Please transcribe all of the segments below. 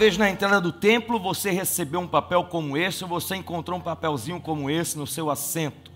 vez na entrada do templo você recebeu um papel como esse, ou você encontrou um papelzinho como esse no seu assento.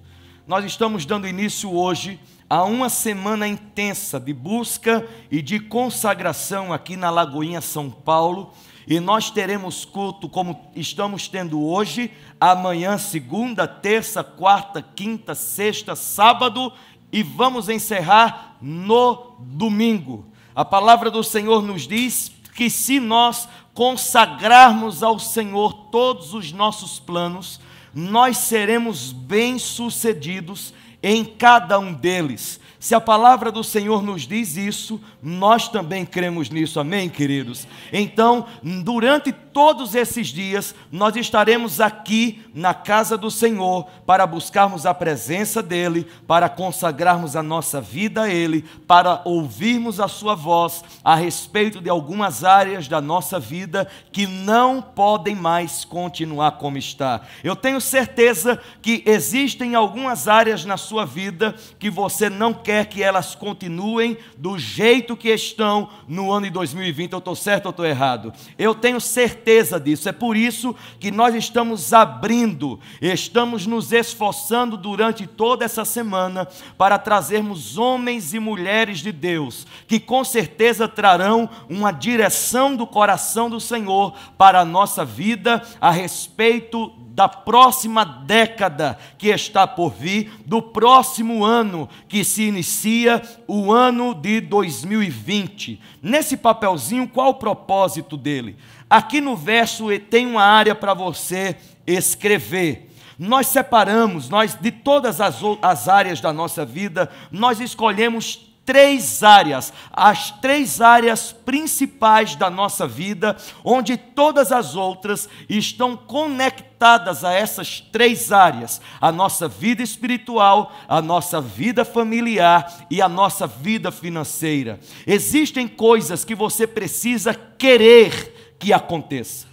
Nós estamos dando início hoje a uma semana intensa de busca e de consagração aqui na Lagoinha São Paulo. E nós teremos culto como estamos tendo hoje, amanhã, segunda, terça, quarta, quinta, sexta, sábado e vamos encerrar no domingo. A palavra do Senhor nos diz que se nós consagrarmos ao Senhor todos os nossos planos, nós seremos bem-sucedidos em cada um deles. Se a palavra do Senhor nos diz isso, nós também cremos nisso, amém, queridos? Então, durante todos esses dias nós estaremos aqui na casa do Senhor para buscarmos a presença dEle, para consagrarmos a nossa vida a Ele, para ouvirmos a Sua voz a respeito de algumas áreas da nossa vida que não podem mais continuar como está. Eu tenho certeza que existem algumas áreas na sua vida que você não quer que elas continuem do jeito que estão no ano de 2020. Eu estou certo ou estou errado? Eu tenho certeza certeza disso. É por isso que nós estamos abrindo, estamos nos esforçando durante toda essa semana para trazermos homens e mulheres de Deus que com certeza trarão uma direção do coração do Senhor para a nossa vida a respeito da próxima década que está por vir, do próximo ano que se inicia, o ano de 2020. Nesse papelzinho, qual o propósito dele? Aqui no verso tem uma área para você escrever. Nós separamos, nós de todas as, as áreas da nossa vida, nós escolhemos três áreas, as três áreas principais da nossa vida, onde todas as outras estão conectadas a essas três áreas: a nossa vida espiritual, a nossa vida familiar e a nossa vida financeira. Existem coisas que você precisa querer que aconteça.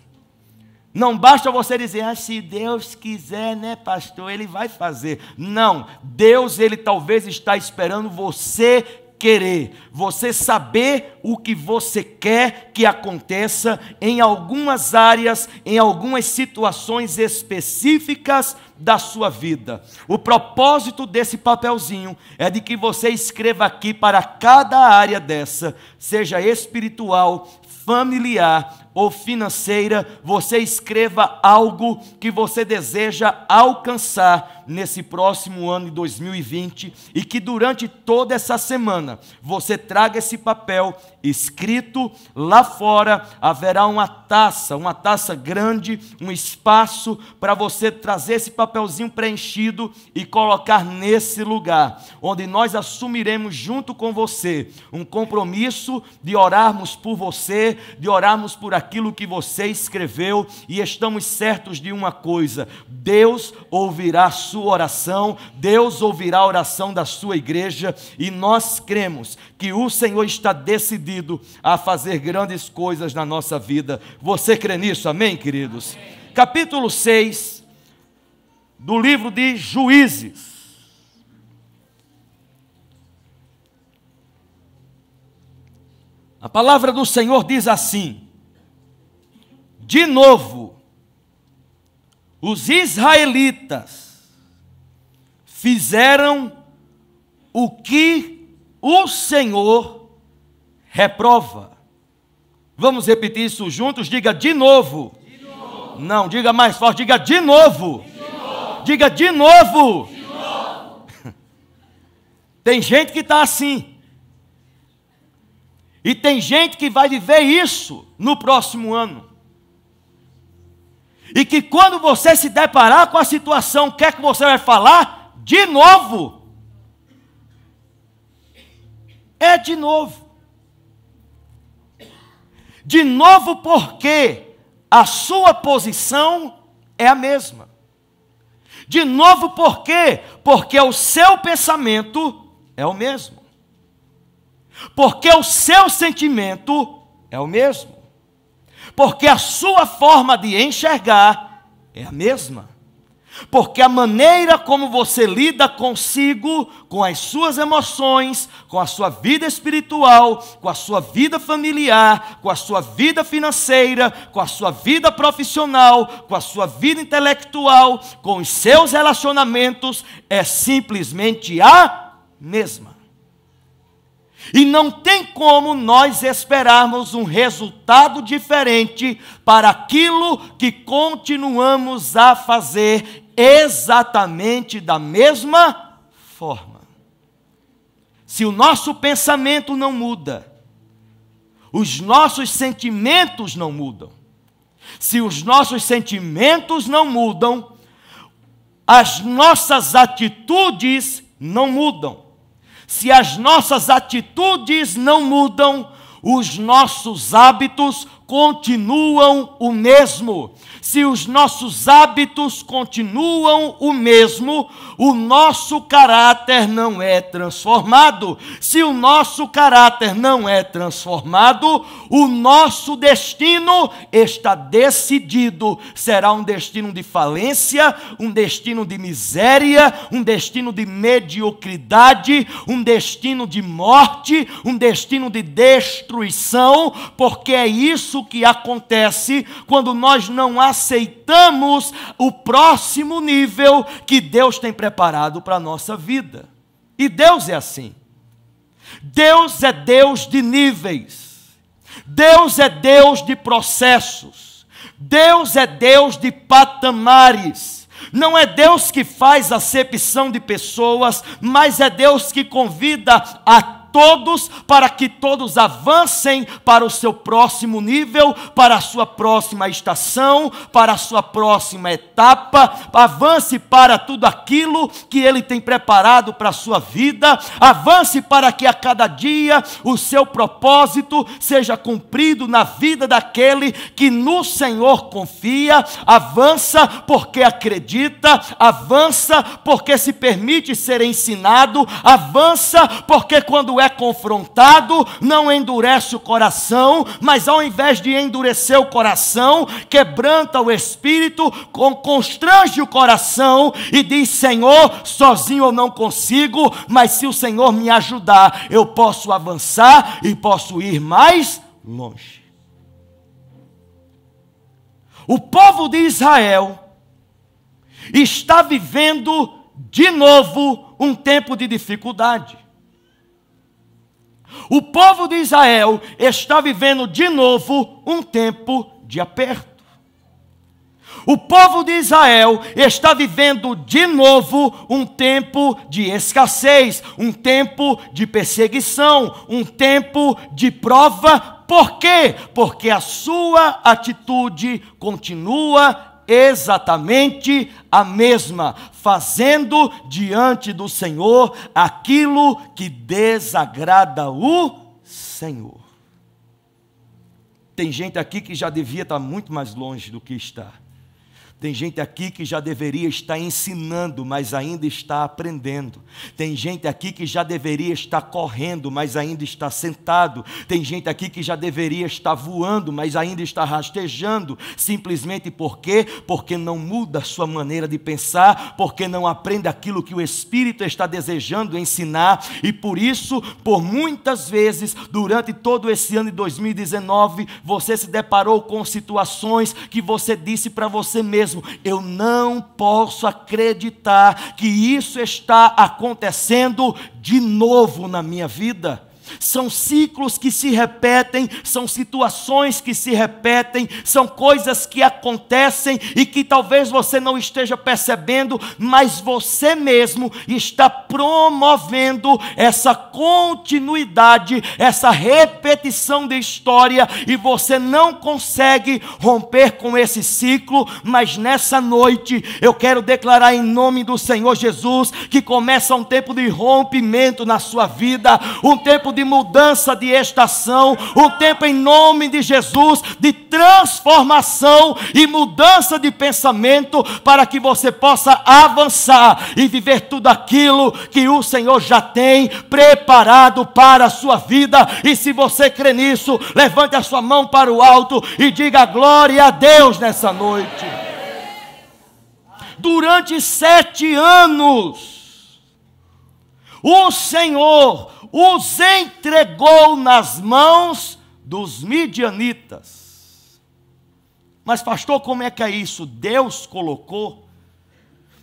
Não basta você dizer, ah, se Deus quiser, né, pastor, ele vai fazer. Não, Deus, ele talvez está esperando você querer, você saber o que você quer que aconteça em algumas áreas, em algumas situações específicas da sua vida. O propósito desse papelzinho é de que você escreva aqui para cada área dessa, seja espiritual, familiar, ou financeira, você escreva algo que você deseja alcançar nesse próximo ano de 2020 e que durante toda essa semana você traga esse papel escrito lá fora. Haverá uma taça, uma taça grande, um espaço para você trazer esse papelzinho preenchido e colocar nesse lugar, onde nós assumiremos junto com você um compromisso de orarmos por você, de orarmos por aquilo que você escreveu e estamos certos de uma coisa: Deus ouvirá a sua oração, Deus ouvirá a oração da sua igreja e nós cremos que o Senhor está decidido a fazer grandes coisas na nossa vida. Você crê nisso? Amém, queridos? Amém. Capítulo 6 do livro de Juízes. A palavra do Senhor diz assim: de novo, os israelitas fizeram o que o Senhor reprova. Vamos repetir isso juntos? Diga de novo. De novo. Não, diga mais forte, diga de novo. Diga de novo. Tem gente que está assim. E tem gente que vai viver isso no próximo ano. E que quando você se deparar com a situação, o que é que você vai falar? De novo. É de novo. De novo, porque a sua posição é a mesma. De novo, por quê? Porque o seu pensamento é o mesmo. Porque o seu sentimento é o mesmo porque a sua forma de enxergar é a mesma. Porque a maneira como você lida consigo, com as suas emoções, com a sua vida espiritual, com a sua vida familiar, com a sua vida financeira, com a sua vida profissional, com a sua vida intelectual, com os seus relacionamentos, é simplesmente a mesma. E não tem como nós esperarmos um resultado diferente para aquilo que continuamos a fazer exatamente da mesma forma. Se o nosso pensamento não muda, os nossos sentimentos não mudam. Se os nossos sentimentos não mudam, as nossas atitudes não mudam. Se as nossas atitudes não mudam, os nossos hábitos continuam o mesmo se os nossos hábitos continuam o mesmo, o nosso caráter não é transformado. Se o nosso caráter não é transformado, o nosso destino está decidido. Será um destino de falência, um destino de miséria, um destino de mediocridade, um destino de morte, um destino de destruição, porque é isso que acontece quando nós não há aceitamos o próximo nível que Deus tem preparado para a nossa vida. E Deus é assim. Deus é Deus de níveis. Deus é Deus de processos. Deus é Deus de patamares. Não é Deus que faz acepção de pessoas, mas é Deus que convida a todos, para que todos avancem para o seu próximo nível, para a sua próxima estação, para a sua próxima etapa. Avance para tudo aquilo que Ele tem preparado para a sua vida. Avance para que a cada dia o seu propósito seja cumprido na vida daquele que no Senhor confia. Avança porque acredita, avança porque se permite ser ensinado, avança porque quando é confrontado, não endurece o coração, mas ao invés de endurecer o coração, quebranta o espírito, constrange o coração e diz: Senhor, sozinho eu não consigo, mas se o Senhor me ajudar, eu posso avançar e posso ir mais longe. O povo de Israel está vivendo de novo um tempo de dificuldade. O povo de Israel está vivendo de novo um tempo de aperto. O povo de Israel está vivendo de novo um tempo de escassez, um tempo de perseguição, um tempo de prova. Por quê? Porque a sua atitude continua exatamente a mesma, fazendo diante do Senhor aquilo que desagrada o Senhor. Tem gente aqui que já devia estar muito mais longe do que está. Tem gente aqui que já deveria estar ensinando, mas ainda está aprendendo. Tem gente aqui que já deveria estar correndo, mas ainda está sentado. Tem gente aqui que já deveria estar voando, mas ainda está rastejando. Simplesmente por quê? Porque não muda a sua maneira de pensar, porque não aprende aquilo que o Espírito está desejando ensinar. E por isso, por muitas vezes, durante todo esse ano de 2019, você se deparou com situações que você disse para você mesmo mesmo: eu não posso acreditar que isso está acontecendo de novo na minha vida são ciclos que se repetem, são situações que se repetem, são coisas que acontecem e que talvez você não esteja percebendo, mas você mesmo está promovendo essa continuidade, essa repetição de história e você não consegue romper com esse ciclo, mas nessa noite eu quero declarar em nome do Senhor Jesus que começa um tempo de rompimento na sua vida, um tempo de de mudança de estação, um tempo em nome de Jesus de transformação e mudança de pensamento para que você possa avançar e viver tudo aquilo que o Senhor já tem preparado para a sua vida. E se você crê nisso, levante a sua mão para o alto e diga glória a Deus nessa noite. Durante sete anos, o Senhor os entregou nas mãos dos midianitas. Mas, pastor, como é que é isso? Deus colocou,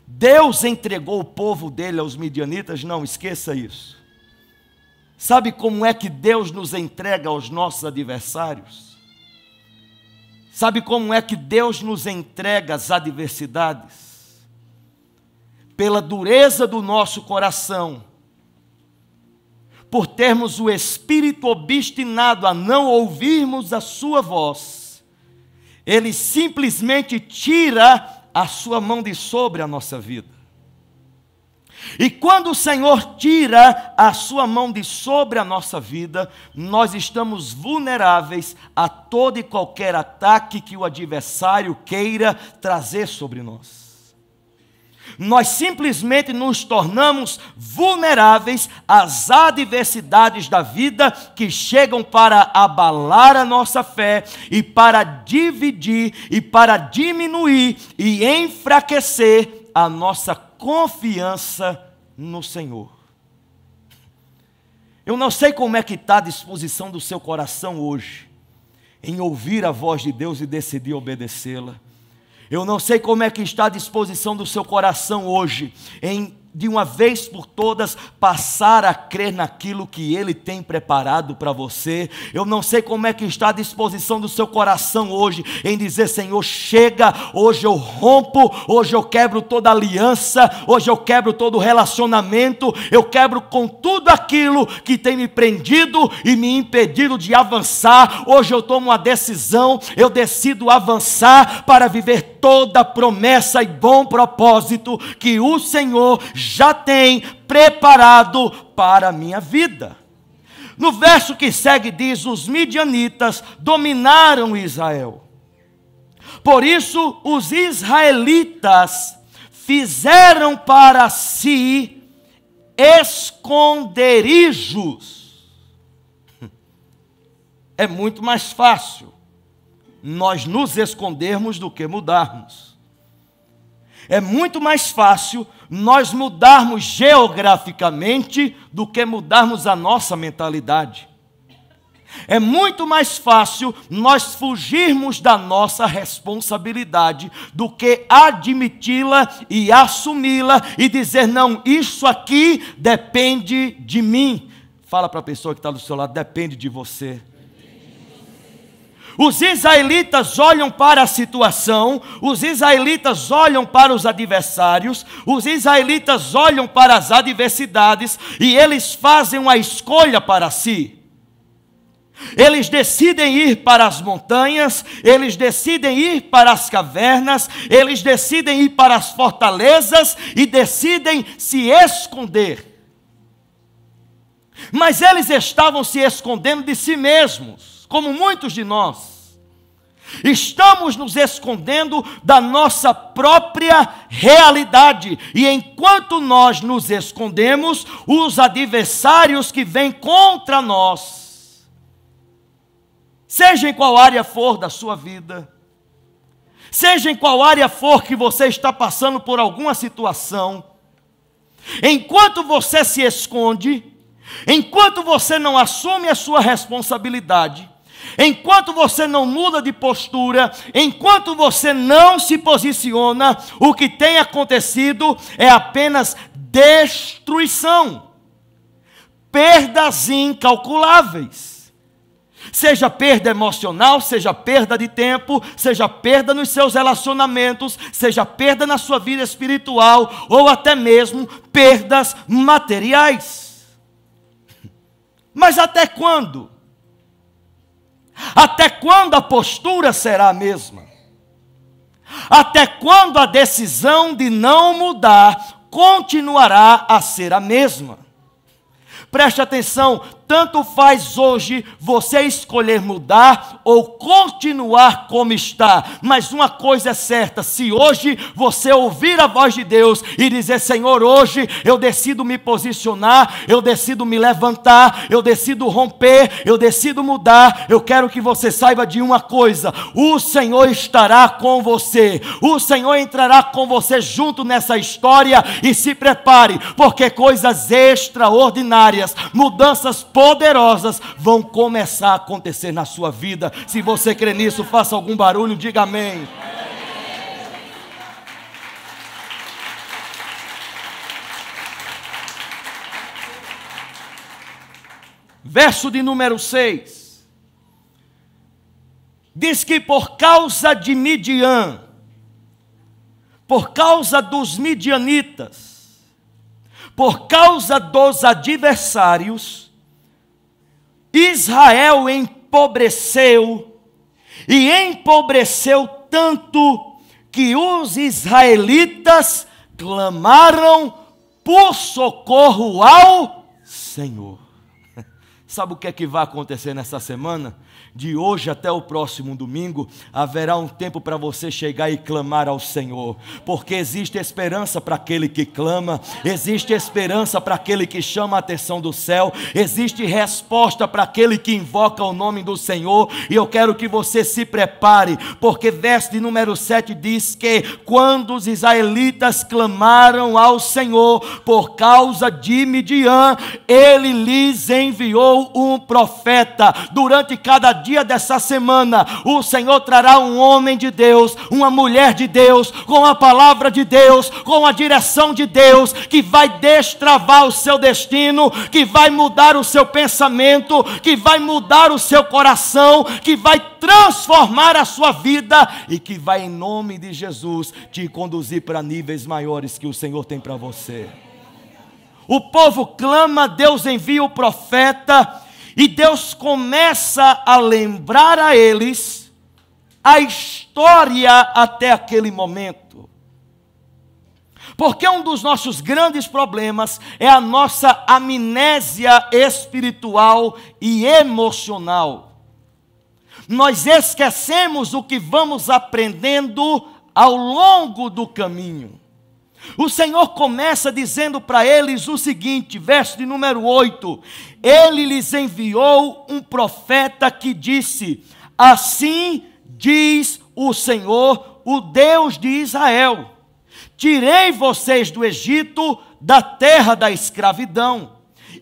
Deus entregou o povo dele aos midianitas? Não, esqueça isso. Sabe como é que Deus nos entrega aos nossos adversários? Sabe como é que Deus nos entrega às adversidades? Pela dureza do nosso coração por termos o espírito obstinado a não ouvirmos a sua voz, ele simplesmente tira a sua mão de sobre a nossa vida. E quando o Senhor tira a sua mão de sobre a nossa vida, nós estamos vulneráveis a todo e qualquer ataque que o adversário queira trazer sobre nós nós simplesmente nos tornamos vulneráveis às adversidades da vida que chegam para abalar a nossa fé e para dividir e para diminuir e enfraquecer a nossa confiança no Senhor. Eu não sei como é que está a disposição do seu coração hoje em ouvir a voz de Deus e decidir obedecê-la eu não sei como é que está a disposição do seu coração hoje em de uma vez por todas, passar a crer naquilo que Ele tem preparado para você. Eu não sei como é que está a disposição do seu coração hoje em dizer: Senhor, chega, hoje eu rompo, hoje eu quebro toda aliança, hoje eu quebro todo relacionamento, eu quebro com tudo aquilo que tem me prendido e me impedido de avançar. Hoje eu tomo uma decisão, eu decido avançar para viver toda a promessa e bom propósito que o Senhor já já tem preparado para a minha vida. No verso que segue diz: Os midianitas dominaram Israel. Por isso, os israelitas fizeram para si esconderijos. É muito mais fácil nós nos escondermos do que mudarmos. É muito mais fácil nós mudarmos geograficamente do que mudarmos a nossa mentalidade. É muito mais fácil nós fugirmos da nossa responsabilidade do que admiti-la e assumi-la e dizer: não, isso aqui depende de mim. Fala para a pessoa que está do seu lado: depende de você. Os israelitas olham para a situação, os israelitas olham para os adversários, os israelitas olham para as adversidades e eles fazem uma escolha para si. Eles decidem ir para as montanhas, eles decidem ir para as cavernas, eles decidem ir para as fortalezas e decidem se esconder. Mas eles estavam se escondendo de si mesmos como muitos de nós, estamos nos escondendo da nossa própria realidade, e enquanto nós nos escondemos, os adversários que vêm contra nós, seja em qual área for da sua vida, seja em qual área for que você está passando por alguma situação, enquanto você se esconde, enquanto você não assume a sua responsabilidade, Enquanto você não muda de postura, enquanto você não se posiciona, o que tem acontecido é apenas destruição, perdas incalculáveis. Seja perda emocional, seja perda de tempo, seja perda nos seus relacionamentos, seja perda na sua vida espiritual ou até mesmo perdas materiais. Mas até quando? Até quando a postura será a mesma? Até quando a decisão de não mudar continuará a ser a mesma? Preste atenção, tanto faz hoje você escolher mudar ou continuar como está. Mas uma coisa é certa: se hoje você ouvir a voz de Deus e dizer, Senhor, hoje eu decido me posicionar, eu decido me levantar, eu decido romper, eu decido mudar, eu quero que você saiba de uma coisa: o Senhor estará com você, o Senhor entrará com você junto nessa história e se prepare, porque coisas extraordinárias, mudanças poderosas vão começar a acontecer na sua vida. Se você crê nisso, faça algum barulho, diga amém. Verso de número 6. Diz que por causa de Midian, por causa dos midianitas, por causa dos adversários, Israel empobreceu, e empobreceu tanto que os israelitas clamaram por socorro ao Senhor. Sabe o que é que vai acontecer nessa semana? de hoje até o próximo domingo, haverá um tempo para você chegar e clamar ao Senhor, porque existe esperança para aquele que clama, existe esperança para aquele que chama a atenção do céu, existe resposta para aquele que invoca o nome do Senhor, e eu quero que você se prepare, porque verso de número 7 diz que quando os israelitas clamaram ao Senhor por causa de Midian, ele lhes enviou um profeta durante cada dia dia dessa semana, o Senhor trará um homem de Deus, uma mulher de Deus, com a palavra de Deus, com a direção de Deus, que vai destravar o seu destino, que vai mudar o seu pensamento, que vai mudar o seu coração, que vai transformar a sua vida e que vai, em nome de Jesus, te conduzir para níveis maiores que o Senhor tem para você. O povo clama, Deus envia o profeta e Deus começa a lembrar a eles a história até aquele momento. Porque um dos nossos grandes problemas é a nossa amnésia espiritual e emocional. Nós esquecemos o que vamos aprendendo ao longo do caminho. O Senhor começa dizendo para eles o seguinte, verso de número 8: Ele lhes enviou um profeta que disse: Assim diz o Senhor, o Deus de Israel: Tirei vocês do Egito, da terra da escravidão.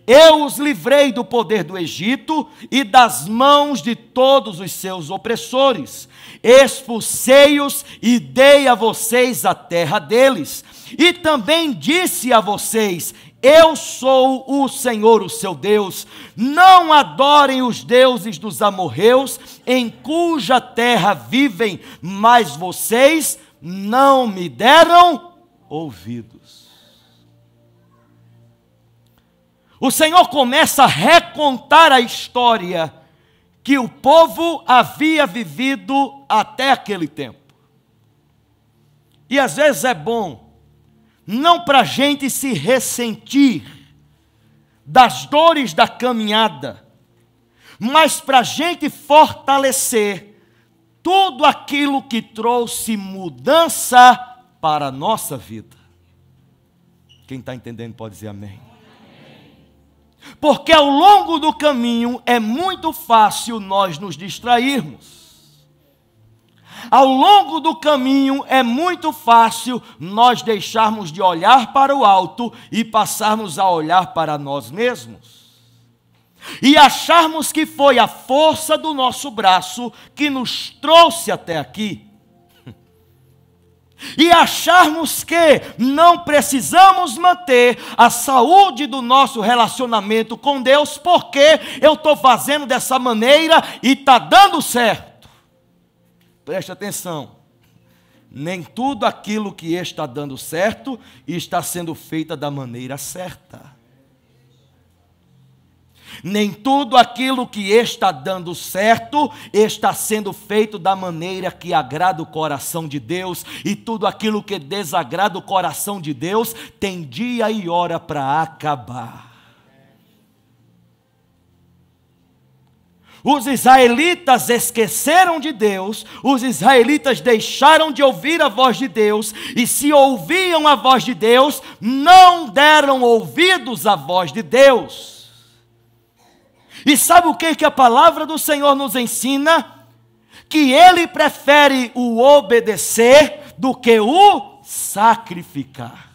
Eu os livrei do poder do Egito e das mãos de todos os seus opressores. Expulsei-os e dei a vocês a terra deles e também disse a vocês: Eu sou o Senhor, o seu Deus. Não adorem os deuses dos amorreus, em cuja terra vivem, mas vocês não me deram ouvidos. O Senhor começa a recontar a história que o povo havia vivido até aquele tempo. E às vezes é bom não para a gente se ressentir das dores da caminhada, mas para a gente fortalecer tudo aquilo que trouxe mudança para a nossa vida. Quem está entendendo pode dizer amém. Porque ao longo do caminho é muito fácil nós nos distrairmos. Ao longo do caminho é muito fácil nós deixarmos de olhar para o alto e passarmos a olhar para nós mesmos. E acharmos que foi a força do nosso braço que nos trouxe até aqui. E acharmos que não precisamos manter a saúde do nosso relacionamento com Deus, porque eu estou fazendo dessa maneira e está dando certo. Preste atenção. Nem tudo aquilo que está dando certo está sendo feita da maneira certa. Nem tudo aquilo que está dando certo está sendo feito da maneira que agrada o coração de Deus, e tudo aquilo que desagrada o coração de Deus tem dia e hora para acabar. Os israelitas esqueceram de Deus, os israelitas deixaram de ouvir a voz de Deus, e se ouviam a voz de Deus, não deram ouvidos à voz de Deus. E sabe o que, que a palavra do Senhor nos ensina? Que ele prefere o obedecer do que o sacrificar.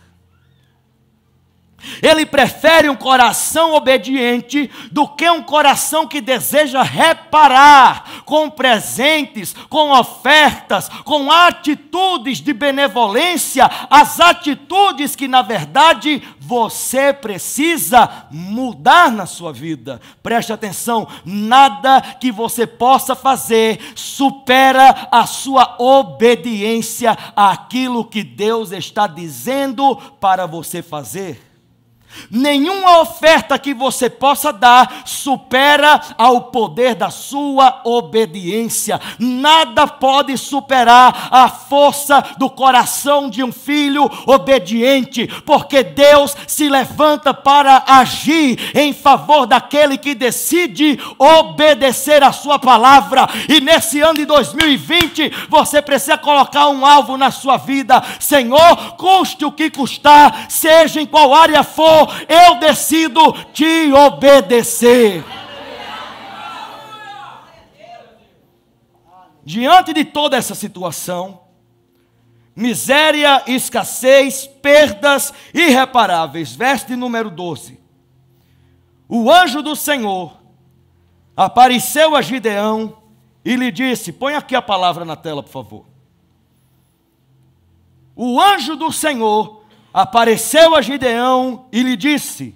Ele prefere um coração obediente do que um coração que deseja reparar com presentes, com ofertas, com atitudes de benevolência, as atitudes que, na verdade, você precisa mudar na sua vida. Preste atenção: nada que você possa fazer supera a sua obediência àquilo que Deus está dizendo para você fazer. Nenhuma oferta que você possa dar supera ao poder da sua obediência. Nada pode superar a força do coração de um filho obediente, porque Deus se levanta para agir em favor daquele que decide obedecer a sua palavra. E nesse ano de 2020, você precisa colocar um alvo na sua vida. Senhor, custe o que custar, seja em qual área for eu decido te obedecer. Diante de toda essa situação, miséria, escassez, perdas irreparáveis, verso número 12. O anjo do Senhor apareceu a Gideão e lhe disse: Põe aqui a palavra na tela, por favor. O anjo do Senhor apareceu a Gideão e lhe disse: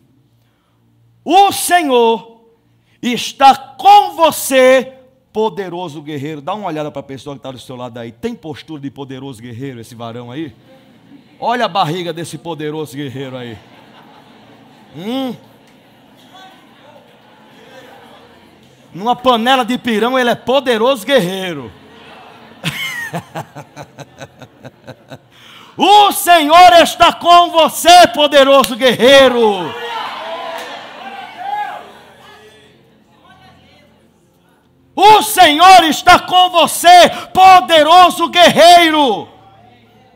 O Senhor está com você, poderoso guerreiro. Dá uma olhada para a pessoa que está do seu lado aí. Tem postura de poderoso guerreiro esse varão aí? Olha a barriga desse poderoso guerreiro aí. Hum. Numa panela de pirão ele é poderoso guerreiro. O Senhor está com você, poderoso guerreiro. O Senhor está com você, poderoso guerreiro.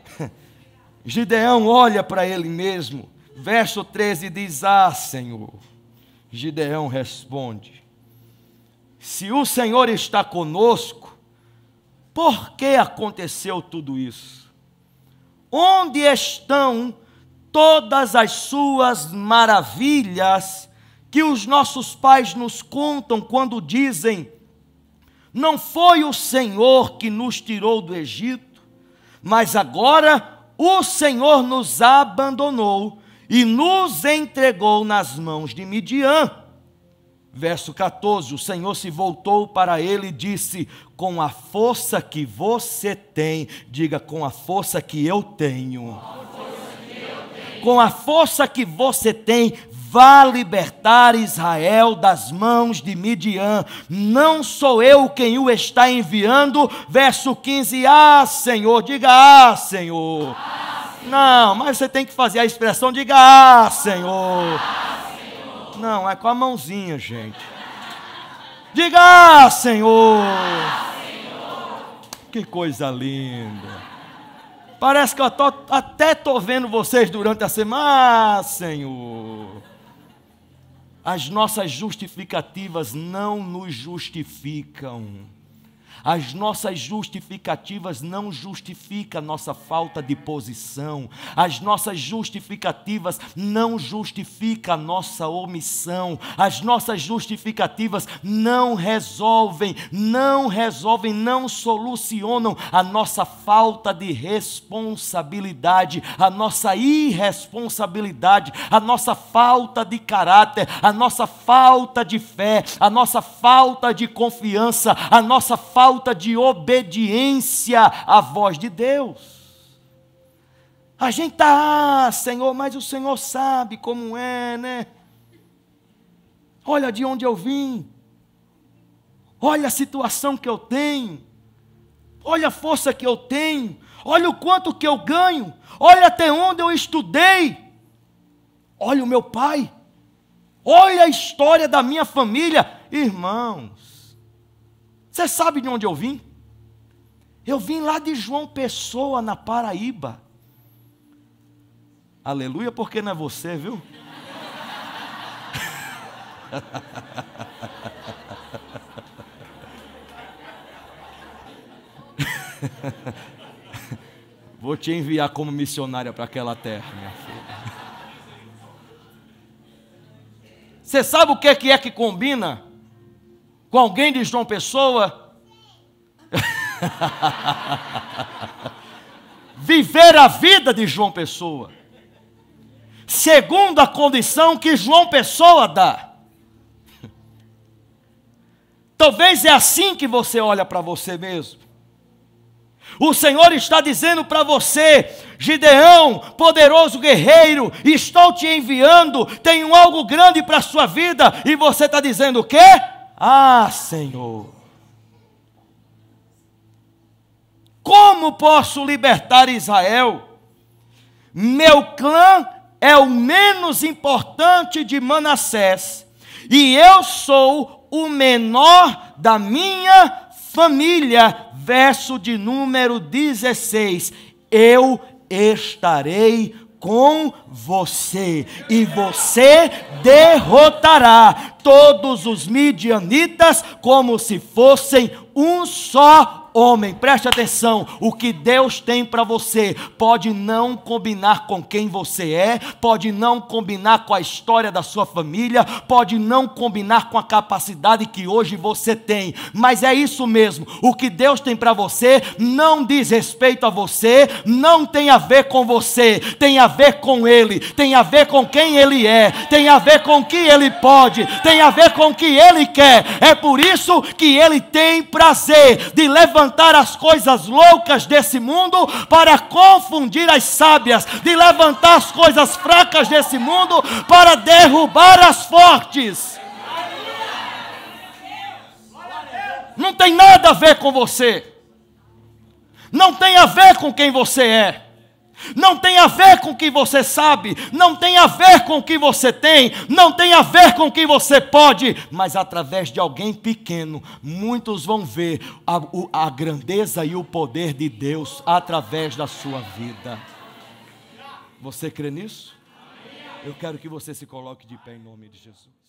Gideão olha para ele mesmo. Verso 13 diz: Ah, Senhor. Gideão responde: Se o Senhor está conosco, por que aconteceu tudo isso? Onde estão todas as suas maravilhas que os nossos pais nos contam quando dizem: Não foi o Senhor que nos tirou do Egito, mas agora o Senhor nos abandonou e nos entregou nas mãos de Midian. Verso 14: O Senhor se voltou para ele e disse: Com a força que você tem, diga com a força que eu tenho. Com a força que você tem, vá libertar Israel das mãos de Midian. Não sou eu quem o está enviando. Verso 15: Ah, Senhor, diga ah, Senhor. Ah, senhor. Não, mas você tem que fazer a expressão, diga ah, Senhor. Ah, não, é com a mãozinha, gente. Diga, ah, Senhor! Ah, Senhor! Que coisa linda! Parece que eu tô, até estou vendo vocês durante a semana. Ah, Senhor! As nossas justificativas não nos justificam. As nossas justificativas não justificam a nossa falta de posição. As nossas justificativas não justificam a nossa omissão. As nossas justificativas não resolvem, não resolvem, não solucionam a nossa falta de responsabilidade, a nossa irresponsabilidade, a nossa falta de caráter, a nossa falta de fé, a nossa falta de confiança, a nossa falta falta de obediência à voz de Deus. A gente está, ah, Senhor, mas o Senhor sabe como é, né? Olha de onde eu vim. Olha a situação que eu tenho. Olha a força que eu tenho. Olha o quanto que eu ganho. Olha até onde eu estudei. Olha o meu pai. Olha a história da minha família. Irmãos, você sabe de onde eu vim? Eu vim lá de João Pessoa, na Paraíba. Aleluia, porque não é você, viu? Vou te enviar como missionária para aquela terra, minha filha. Você sabe o que é que é combina com alguém de João Pessoa? Viver a vida de João Pessoa, segundo a condição que João Pessoa dá. Talvez é assim que você olha para você mesmo. O Senhor está dizendo para você, Gideão, poderoso guerreiro, estou te enviando, tenho algo grande para a sua vida, e você está dizendo o quê? Ah, Senhor, como posso libertar Israel? Meu clã é o menos importante de Manassés, e eu sou o menor da minha família. Verso de número 16: Eu estarei com você, e você derrotará todos os midianitas como se fossem um só homem, preste atenção: o que Deus tem para você pode não combinar com quem você é, pode não combinar com a história da sua família, pode não combinar com a capacidade que hoje você tem, mas é isso mesmo: o que Deus tem para você não diz respeito a você, não tem a ver com você, tem a ver com Ele, tem a ver com quem Ele é, tem a ver com o que Ele pode, tem a ver com o que Ele quer. É por isso que Ele tem prazer de levantar levantar as coisas loucas desse mundo para confundir as sábias, de levantar as coisas fracas desse mundo para derrubar as fortes. Não tem nada a ver com você. Não tem a ver com quem você é não tem a ver com o que você sabe, não tem a ver com o que você tem, não tem a ver com o que você pode, mas através de alguém pequeno, muitos vão ver a, a grandeza e o poder de Deus através da sua vida. Você crê nisso? Eu quero que você se coloque de pé em nome de Jesus.